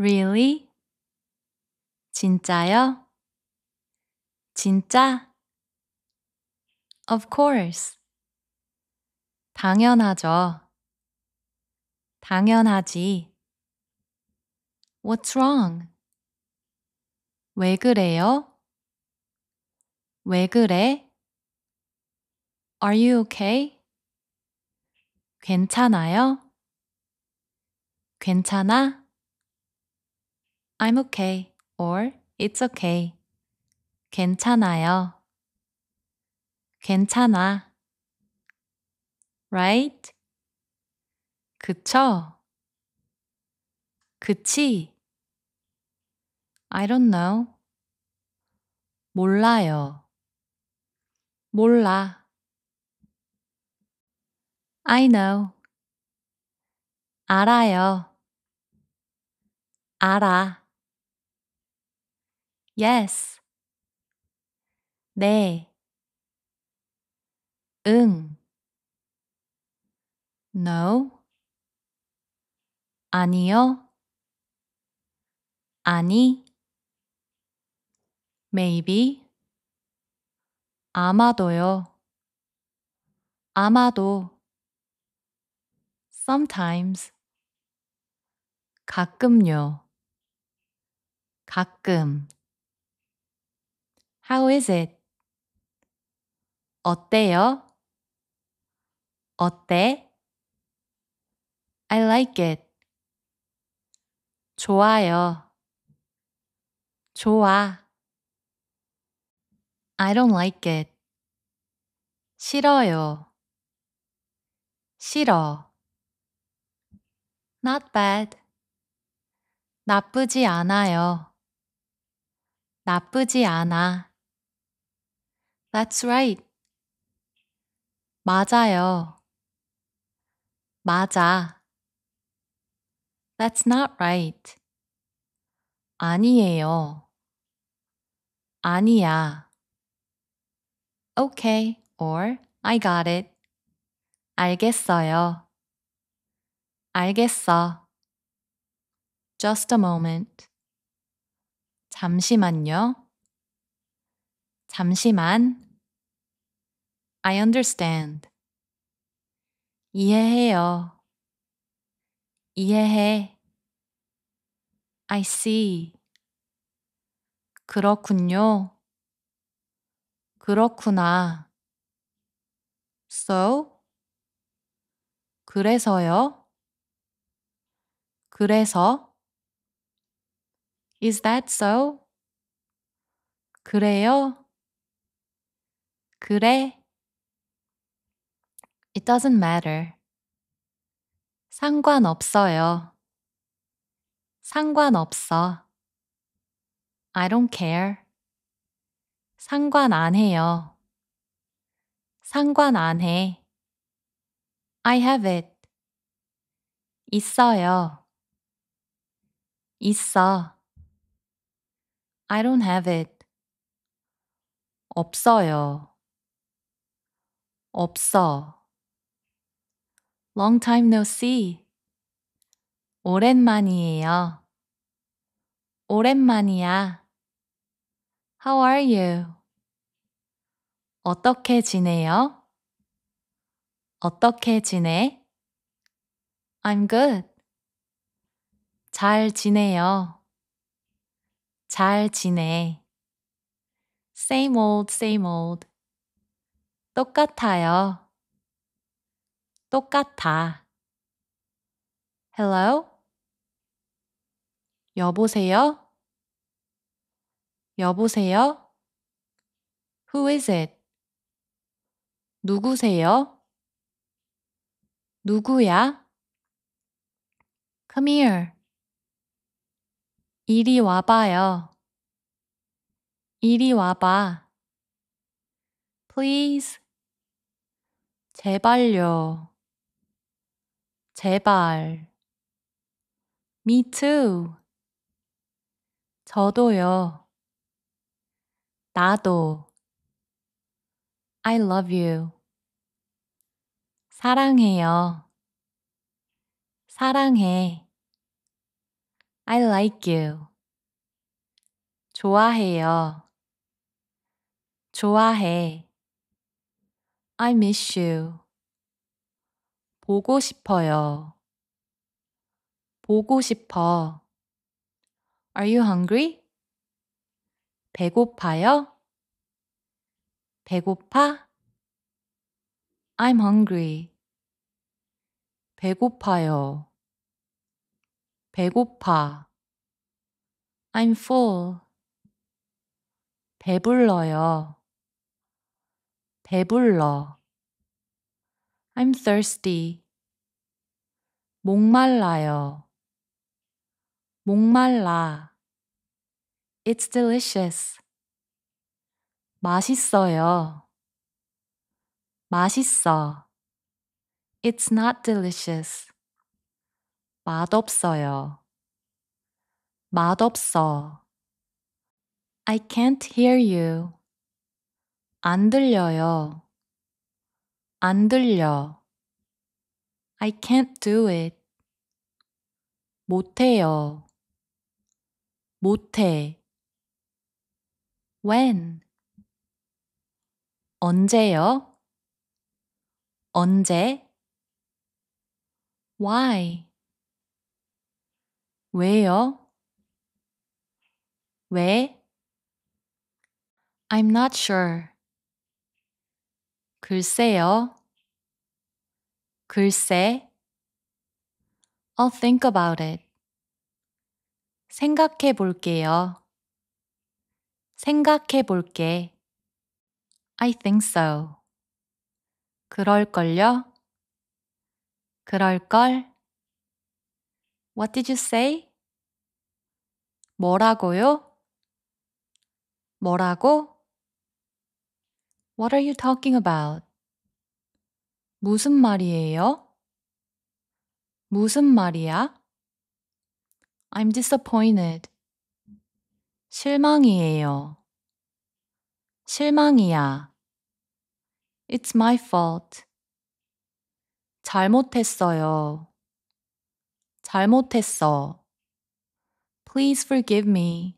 Really? 진짜요? 진짜? Of course. 당연하죠. 당연하지. What's wrong? 왜 그래요? 왜 그래? Are you okay? 괜찮아요? 괜찮아? I'm okay or It's okay. 괜찮아요. 괜찮아. Right? 그쵸? 그치? I don't know. 몰라요. 몰라. I know. 알아요. 알아. Yes. 네. 응. No. 아니요. 아니. Maybe. 아마도요. 아마도. Sometimes. 가끔요. 가끔. How is it? 어때요? 어때? I like it. 좋아요. 좋아. I don't like it. 싫어요. 싫어. Not bad. 나쁘지 않아요. 나쁘지 않아. That's right. 맞아요. 맞아. That's not right. 아니에요. 아니야. Okay or I got it. 알겠어요. 알겠어. Just a moment. 잠시만요. 잠시만. I understand. 이해해요. 이해해. I see. 그렇군요. 그렇구나. So? 그래서요? 그래서? Is that so? 그래요? 그래. It doesn't matter. 상관없어요. 상관없어. I don't care. 상관 안 해요. 상관 안 해. I have it. 있어요. 있어. I don't have it. 없어요. 없어. Long time no see. 오랜만이에요. 오랜만이야. How are you? 어떻게 지내요? 어떻게 지내? I'm good. 잘 지내요. 잘 지내. Same old, same old. 똑같아요. 똑같아. Hello? 여보세요? 여보세요? Who is it? 누구세요? 누구야? Come here. 이리 와봐요. 이리 와봐. Please. 제발요. 제발. Me too. 저도요. 나도. I love you. 사랑해요. 사랑해. I like you. 좋아해요. 좋아해. I miss you. 보고 싶어요. 보고 싶어. Are you hungry? 배고파요? 배고파? I'm hungry. 배고파요. 배고파. I'm full. 배불러요. 배불러. I'm thirsty. 목말라요. 목말라. It's delicious. 맛있어요. 맛있어. It's not delicious. 맛없어요. 맛없어. I can't hear you. 안 들려요. 안 들려. I can't do it. 못해요. 못해. When? 언제요? 언제? Why? 왜요? 왜? I'm not sure. 글쎄요. 글쎄. I'll think about it. 생각해 볼게요. 생각해 볼게. I think so. 그럴걸요? 그럴걸? What did you say? 뭐라고요? 뭐라고? What are you talking about? 무슨 말이에요? 무슨 말이야? I'm disappointed. 실망이에요. 실망이야. It's my fault. 잘못했어요. 잘못했어. Please forgive me.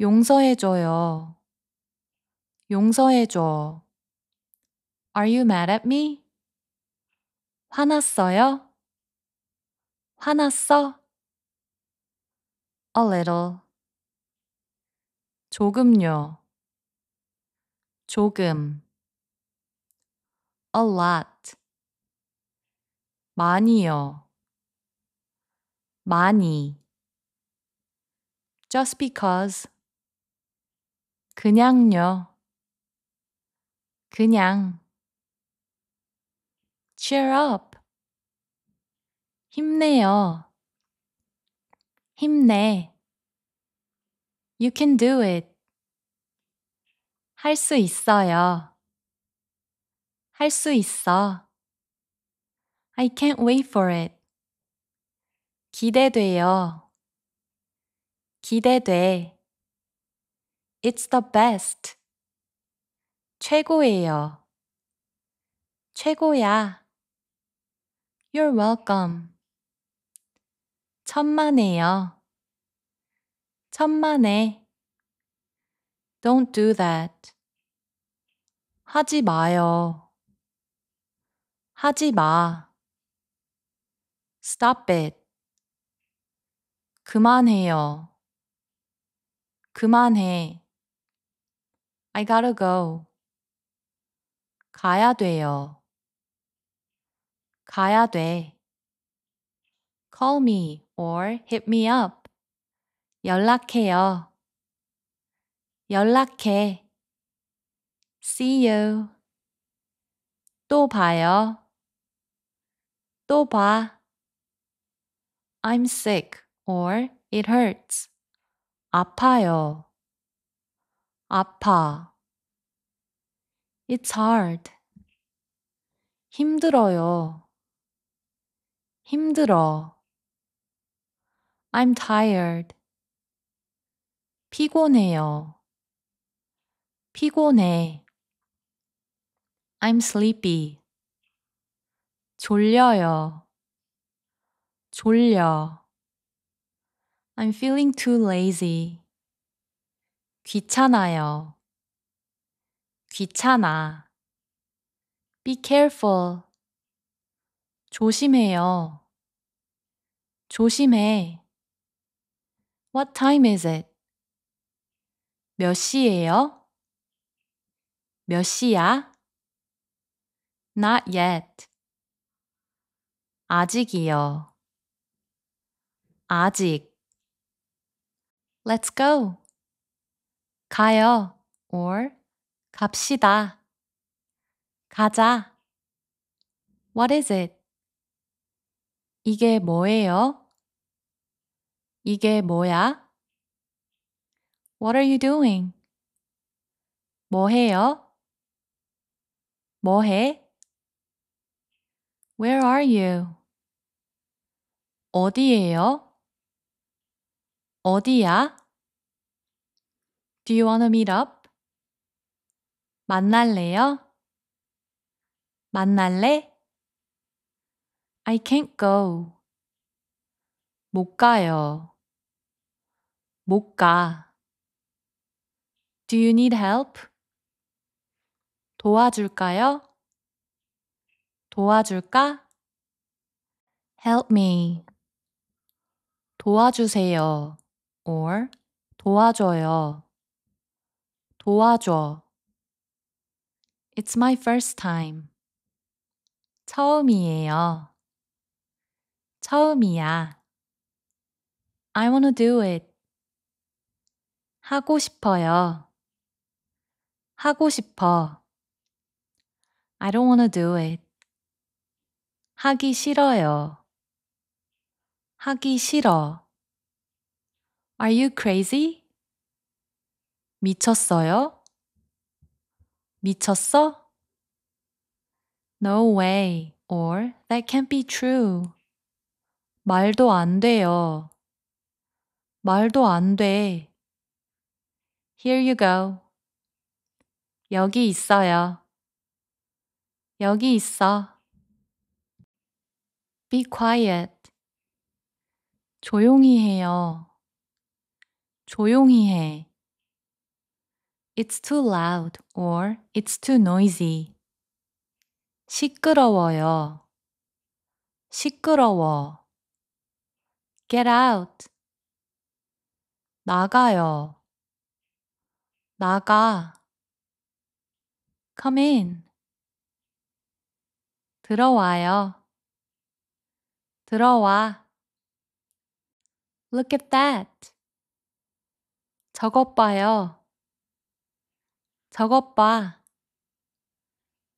용서해줘요. 용서해줘. Are you mad at me? 화났어요? 화났어? A little. 조금요. 조금. A lot. 많이요. 많이. Just because. 그냥요. 그냥 cheer up 힘내요 힘내 you can do it 할 수 있어요 할 수 있어 I can't wait for it 기대돼요 기대돼 It's the best 최고예요. 최고야. You're welcome. 천만에요. 천만에. Don't do that. 하지 마요. 하지 마. Stop it. 그만해요. 그만해. I gotta go. 가야 돼요. 가야 돼. Call me or hit me up. 연락해요. 연락해. See you. 또 봐요. 또 봐. I'm sick or it hurts. 아파요. 아파. It's hard. 힘들어요. 힘들어. I'm tired. 피곤해요. 피곤해. I'm sleepy. 졸려요. 졸려. I'm feeling too lazy. 귀찮아요. 귀찮아. be careful. 조심해요. 조심해. What time is it? 몇 시예요? 몇 시야? Not yet. 아직이요. 아직. Let's go. 가요. or 갑시다. 가자. What is it? 이게 뭐예요? 이게 뭐야? What are you doing? 뭐 해요? 뭐 해? Where are you? 어디에요? 어디야? Do you wanna meet up? 만날래요? 만날래? I can't go. 못 가요. 못 가. Do you need help? 도와줄까요? 도와줄까? Help me. 도와주세요. or 도와줘요. 도와줘. It's my first time. 처음이에요. 처음이야. I wanna do it. 하고 싶어요. 하고 싶어. I don't wanna do it. 하기 싫어요. 하기 싫어. Are you crazy? 미쳤어요? 미쳤어? No way or that can't be true. 말도 안 돼요. 말도 안 돼. Here you go. 여기 있어요. 여기 있어. Be quiet. 조용히 해요. 조용히 해. It's too loud or it's too noisy. 시끄러워요. 시끄러워. Get out. 나가요. 나가. Come in. 들어와요. 들어와. Look at that. 저것 봐요. 저것 봐.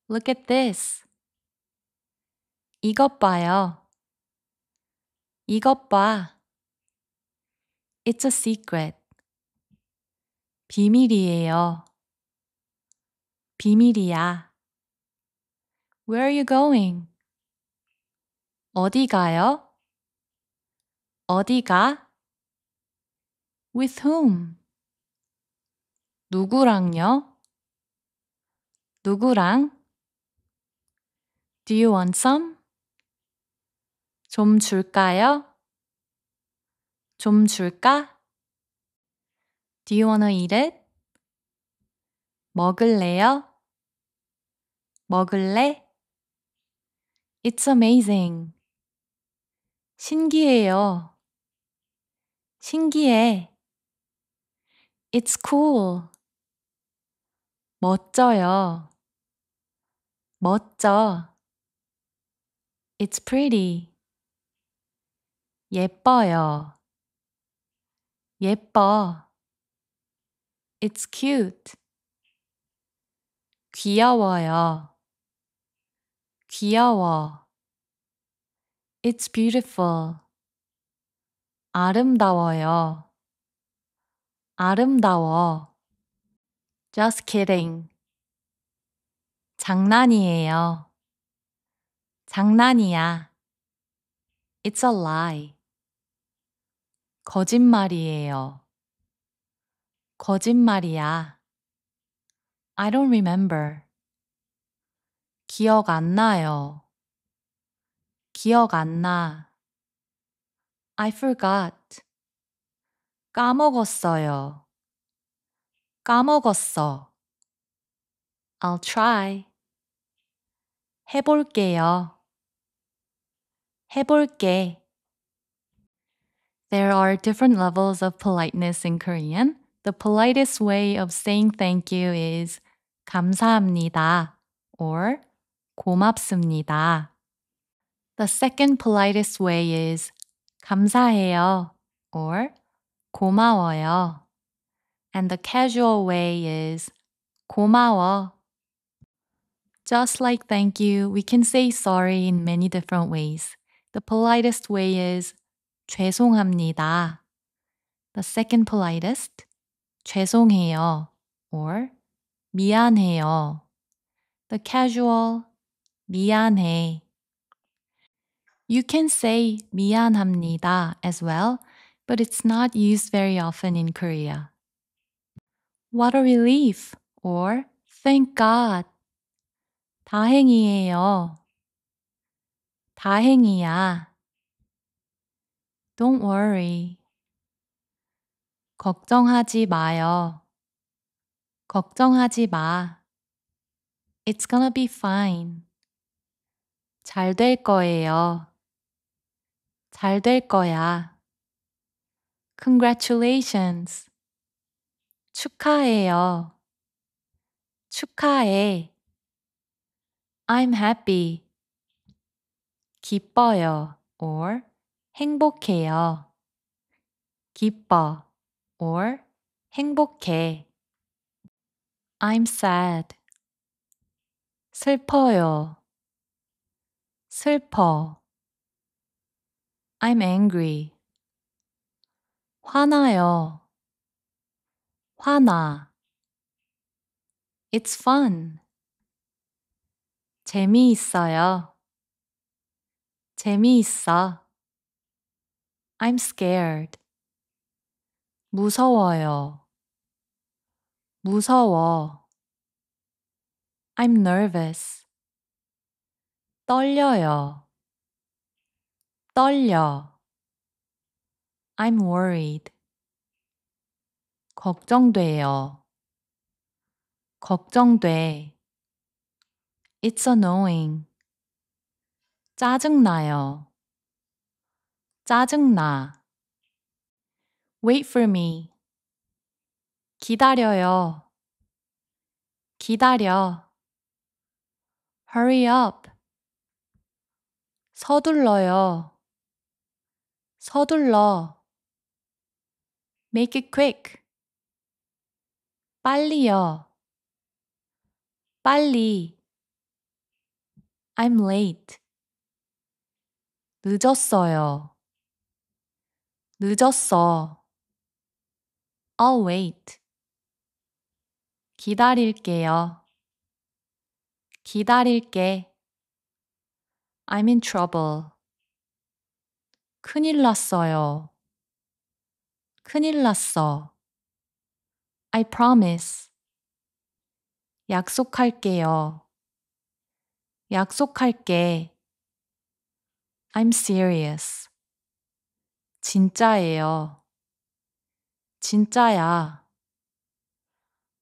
Look at this. 이것 봐요. 이것 봐. It's a secret. 비밀이에요. 비밀이야. Where are you going? 어디 가요? 어디가? With whom? 누구랑요? 누구랑? Do you want some? 좀 줄까요? 좀 줄까? Do you wanna eat it? 먹을래요? 먹을래? It's amazing. 신기해요. 신기해. It's cool. 멋져요. 멋져. It's pretty. 예뻐요. 예뻐. It's cute. 귀여워요. 귀여워. It's beautiful. 아름다워요. 아름다워. Just kidding. 장난이에요. 장난이야. It's a lie. 거짓말이에요. 거짓말이야. I don't remember. 기억 안 나요. 기억 안 나. I forgot. 까먹었어요. 까먹었어. I'll try. 해볼게요. 해볼게. There are different levels of politeness in Korean. The politest way of saying thank you is 감사합니다 or 고맙습니다. The second politest way is 감사해요 or 고마워요. And the casual way is 고마워 just like thank you, we can say sorry in many different ways. The politest way is 죄송합니다. The second politest, 죄송해요 or 미안해요. The casual, 미안해. You can say 미안합니다 as well, but it's not used very often in Korea. What a relief or thank God. 다행이에요. 다행이야. Don't worry. 걱정하지 마요. 걱정하지 마. It's gonna be fine. 잘 될 거예요. 잘 될 거야. Congratulations. 축하해요. 축하해. I'm happy. 기뻐요 or 행복해요. 기뻐 or 행복해. I'm sad. 슬퍼요. 슬퍼. I'm angry. 화나요. 화나. It's fun. 재미있어요. 재미있어. I'm scared. 무서워요. 무서워. I'm nervous. 떨려요. 떨려. I'm worried. 걱정돼요. 걱정돼. It's annoying. 짜증나요. 짜증나. Wait for me. 기다려요. 기다려. Hurry up. 서둘러요. 서둘러. Make it quick. 빨리요. 빨리. I'm late. 늦었어요. 늦었어. I'll wait. 기다릴게요. 기다릴게. I'm in trouble. 큰일 났어요. 큰일 났어. I promise. 약속할게요. 약속할게. I'm serious. 진짜예요. 진짜야.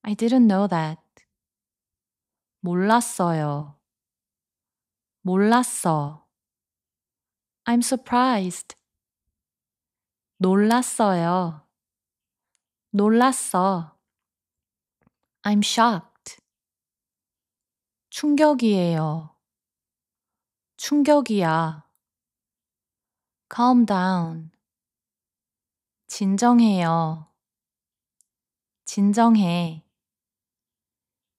I didn't know that. 몰랐어요. 몰랐어. I'm surprised. 놀랐어요. 놀랐어. I'm shocked. 충격이에요. 충격이야. calm down. 진정해요. 진정해.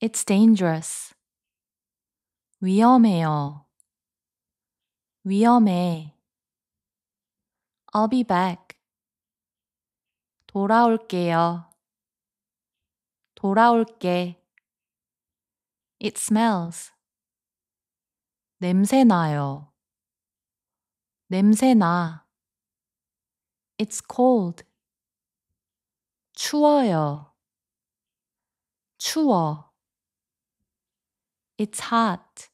It's dangerous. 위험해요. 위험해. I'll be back. 돌아올게요. 돌아올게. It smells. 냄새나요. 냄새나. It's cold. 추워요. 추워. It's hot.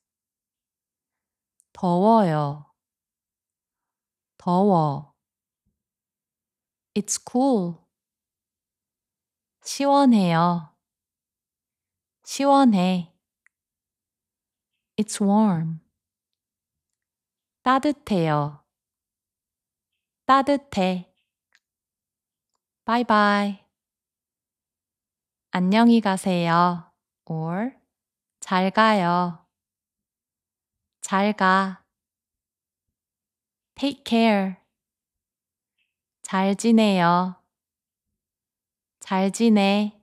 더워요. 더워. It's cool. 시원해요. 시원해. It's warm. 따뜻해요. 따뜻해. 바이바이. 안녕히 가세요. or 잘 가요. 잘 가. take care. 잘 지내요. 잘 지내.